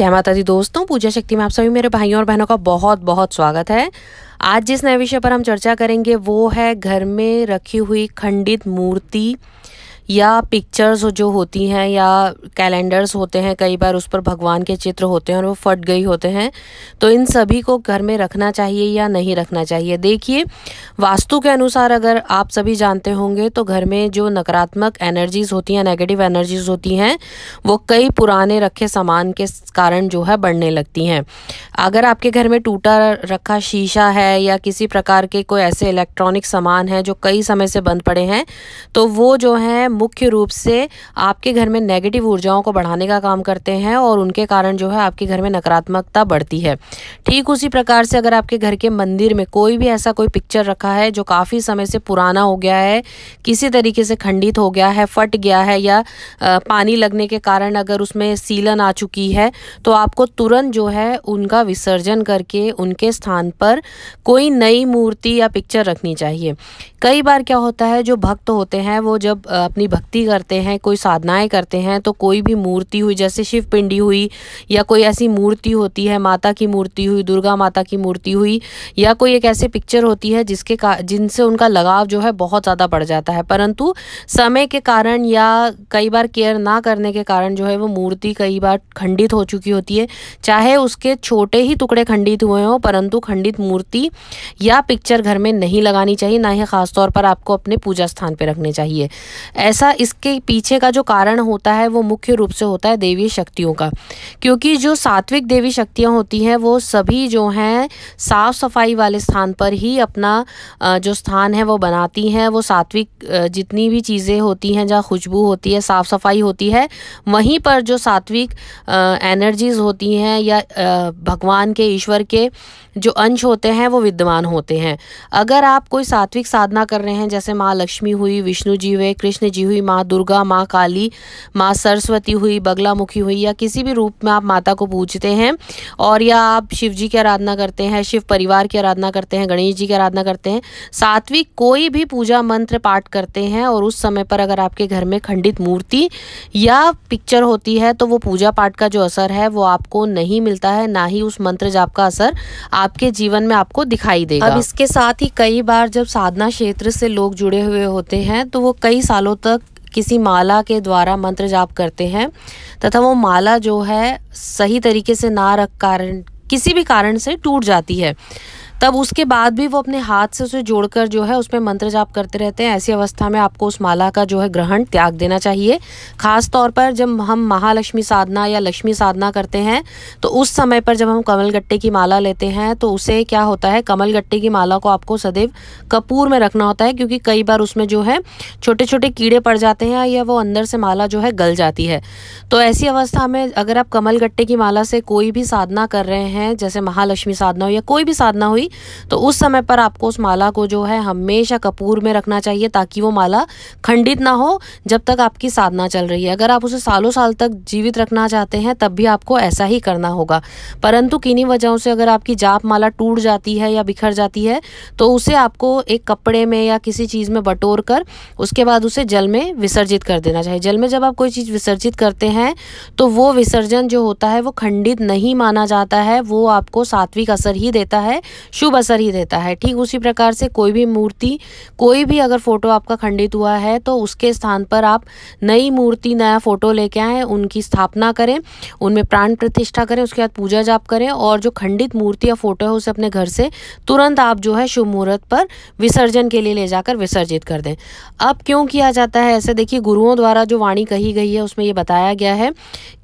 जय माता दी दोस्तों पूजा शक्ति में आप सभी मेरे भाइयों और बहनों का बहुत बहुत स्वागत है आज जिस नए विषय पर हम चर्चा करेंगे वो है घर में रखी हुई खंडित मूर्ति या पिक्चर्स जो होती हैं या कैलेंडर्स होते हैं कई बार उस पर भगवान के चित्र होते हैं और वो फट गई होते हैं तो इन सभी को घर में रखना चाहिए या नहीं रखना चाहिए देखिए वास्तु के अनुसार अगर आप सभी जानते होंगे तो घर में जो नकारात्मक एनर्जीज़ होती हैं नेगेटिव एनर्जीज़ होती हैं वो कई पुराने रखे सामान के कारण जो है बढ़ने लगती हैं अगर आपके घर में टूटा रखा शीशा है या किसी प्रकार के कोई ऐसे इलेक्ट्रॉनिक सामान है जो कई समय से बंद पड़े हैं तो वो जो है मुख्य रूप से आपके घर में नेगेटिव ऊर्जाओं को बढ़ाने का काम करते हैं और उनके कारण जो है आपके घर में नकारात्मकता बढ़ती है ठीक उसी प्रकार से अगर आपके घर के मंदिर में कोई भी ऐसा कोई पिक्चर रखा है जो काफ़ी समय से पुराना हो गया है किसी तरीके से खंडित हो गया है फट गया है या पानी लगने के कारण अगर उसमें सीलन आ चुकी है तो आपको तुरंत जो है उनका विसर्जन करके उनके स्थान पर कोई नई मूर्ति या पिक्चर रखनी चाहिए कई बार क्या होता है जो भक्त होते हैं वो जब अपनी भक्ति करते हैं कोई साधनाएं करते हैं तो कोई भी मूर्ति हुई जैसे शिव पिंडी हुई या कोई ऐसी मूर्ति होती है माता की मूर्ति हुई दुर्गा माता की मूर्ति हुई या कोई एक ऐसी पिक्चर होती है जिसके का जिनसे उनका लगाव जो है बहुत ज़्यादा बढ़ जाता है परंतु समय के कारण या कई बार केयर ना करने के कारण जो है वो मूर्ति कई बार खंडित हो चुकी होती है चाहे उसके छोटे ही टुकड़े खंडित हुए हों परंतु खंडित मूर्ति या पिक्चर घर में नहीं लगानी चाहिए ना ही ख़ासतौर पर आपको अपने पूजा स्थान पर रखने चाहिए ऐसा इसके पीछे का जो कारण होता है वो मुख्य रूप से होता है देवी शक्तियों का क्योंकि जो सात्विक देवी शक्तियाँ होती हैं वो सभी जो हैं साफ सफाई वाले स्थान पर ही अपना जो स्थान है वो बनाती हैं वो सात्विक जितनी भी चीज़ें होती हैं जहाँ खुशबू होती है साफ़ सफाई होती है वहीं पर जो सात्विक एनर्जीज़ होती हैं या भगवान के ईश्वर के जो अंश होते हैं वो विद्यमान होते हैं अगर आप कोई सात्विक साधना कर रहे हैं जैसे माँ लक्ष्मी हुई विष्णु जी हुए कृष्ण जी पूजी हुई माँ दुर्गा माँ काली माँ सरस्वती हुई बगलामुखी हुई या किसी भी रूप में आप माता को पूजते हैं और या आप शिव जी की आराधना करते हैं शिव परिवार की आराधना करते हैं गणेश जी की आराधना करते हैं सात्विक कोई भी पूजा मंत्र पाठ करते हैं और उस समय पर अगर आपके घर में खंडित मूर्ति या पिक्चर होती है तो वो पूजा पाठ का जो असर है वो आपको नहीं मिलता है ना ही उस मंत्र जाप का असर आपके जीवन में आपको दिखाई देगा अब इसके साथ ही कई बार जब साधना क्षेत्र से लोग जुड़े हुए होते हैं तो वो कई सालों तक किसी माला के द्वारा मंत्र जाप करते हैं तथा वो माला जो है सही तरीके से ना रख कारण किसी भी कारण से टूट जाती है तब उसके बाद भी वो अपने हाथ से उसे जोड़कर जो है उस पर मंत्र जाप करते रहते हैं ऐसी अवस्था में आपको उस माला का जो है ग्रहण त्याग देना चाहिए खास तौर पर जब हम महालक्ष्मी साधना या लक्ष्मी साधना करते हैं तो उस समय पर जब हम कमल गट्टे की माला लेते हैं तो उसे क्या होता है कमल गट्टे की माला को आपको सदैव कपूर में रखना होता है क्योंकि कई बार उसमें जो है छोटे छोटे कीड़े पड़ जाते हैं या वो अंदर से माला जो है गल जाती है तो ऐसी अवस्था में अगर आप कमल गट्टे की माला से कोई भी साधना कर रहे हैं जैसे महालक्ष्मी साधना हो या कोई भी साधना हुई तो उस समय पर आपको उस माला को जो है हमेशा कपूर में रखना चाहिए ताकि वो माला खंडित ना हो जब तक आपकी साधना चल रही है अगर आप उसे सालों साल तक जीवित रखना चाहते हैं तब भी आपको ऐसा ही करना होगा परंतु किन्हीं वजहों से अगर आपकी जाप माला टूट जाती है या बिखर जाती है तो उसे आपको एक कपड़े में या किसी चीज़ में बटोर कर उसके बाद उसे जल में विसर्जित कर देना चाहिए जल में जब आप कोई चीज़ विसर्जित करते हैं तो वो विसर्जन जो होता है वो खंडित नहीं माना जाता है वो आपको सात्विक असर ही देता है शुभ असर ही देता है ठीक उसी प्रकार से कोई भी मूर्ति कोई भी अगर फोटो आपका खंडित हुआ है तो उसके स्थान पर आप नई मूर्ति नया फोटो लेके आएँ उनकी स्थापना करें उनमें प्राण प्रतिष्ठा करें उसके बाद पूजा जाप करें और जो खंडित मूर्ति या फोटो है उसे अपने घर से तुरंत आप जो है शुभ मुहूर्त पर विसर्जन के लिए ले जाकर विसर्जित कर दें अब क्यों किया जाता है ऐसे देखिए गुरुओं द्वारा जो वाणी कही गई है उसमें ये बताया गया है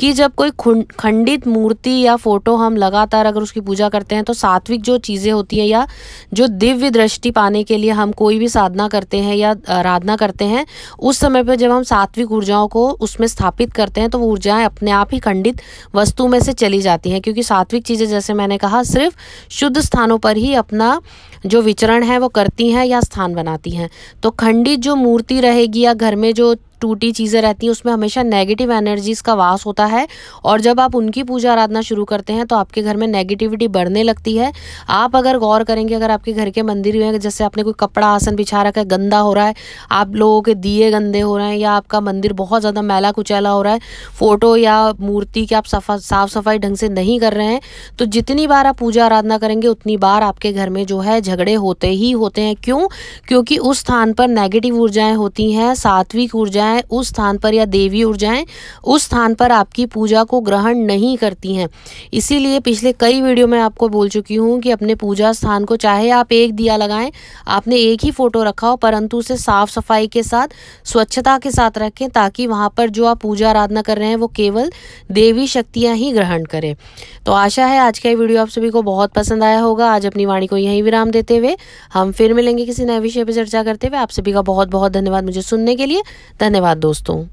कि जब कोई खंडित मूर्ति या फोटो हम लगातार अगर उसकी पूजा करते हैं तो सात्विक जो चीज़ें होती होती है या जो दिव्य दृष्टि पाने के लिए हम कोई भी साधना करते हैं या आराधना करते हैं उस समय पर जब हम सात्विक ऊर्जाओं को उसमें स्थापित करते हैं तो वो ऊर्जाएं अपने आप ही खंडित वस्तु में से चली जाती हैं क्योंकि सात्विक चीज़ें जैसे मैंने कहा सिर्फ शुद्ध स्थानों पर ही अपना जो विचरण है वो करती हैं या स्थान बनाती हैं तो खंडित जो मूर्ति रहेगी या घर में जो टूटी चीज़ें रहती हैं उसमें हमेशा नेगेटिव एनर्जीज़ का वास होता है और जब आप उनकी पूजा आराधना शुरू करते हैं तो आपके घर में नेगेटिविटी बढ़ने लगती है आप अगर गौर करेंगे अगर आपके घर के मंदिर में जैसे आपने कोई कपड़ा आसन बिछा रखा है गंदा हो रहा है आप लोगों के दिए गंदे हो रहे हैं या आपका मंदिर बहुत ज़्यादा मैला कुचैला हो रहा है फ़ोटो या मूर्ति की आप सफा साफ़ सफाई ढंग से नहीं कर रहे हैं तो जितनी बार आप पूजा आराधना करेंगे उतनी बार आपके घर में जो है झगड़े होते ही होते हैं क्यों क्योंकि उस स्थान पर नेगेटिव ऊर्जाएं होती हैं सात्विक ऊर्जाएं ऊर्जाएं उस स्थान पर या देवी ऊर्जाएं उस स्थान पर आपकी पूजा को ग्रहण नहीं करती हैं इसीलिए पिछले कई वीडियो में आपको बोल चुकी हूँ कि अपने पूजा स्थान को चाहे आप एक दिया लगाएं आपने एक ही फ़ोटो रखा हो परंतु उसे साफ़ सफाई के साथ स्वच्छता के साथ रखें ताकि वहाँ पर जो आप पूजा आराधना कर रहे हैं वो केवल देवी शक्तियाँ ही ग्रहण करें तो आशा है आज का ये वीडियो आप सभी को बहुत पसंद आया होगा आज अपनी वाणी को यहीं विराम देते हुए हम फिर मिलेंगे किसी नए विषय पर चर्चा करते हुए आप सभी का बहुत बहुत धन्यवाद मुझे सुनने के लिए धन्यवाद धन्यवाद दोस्तों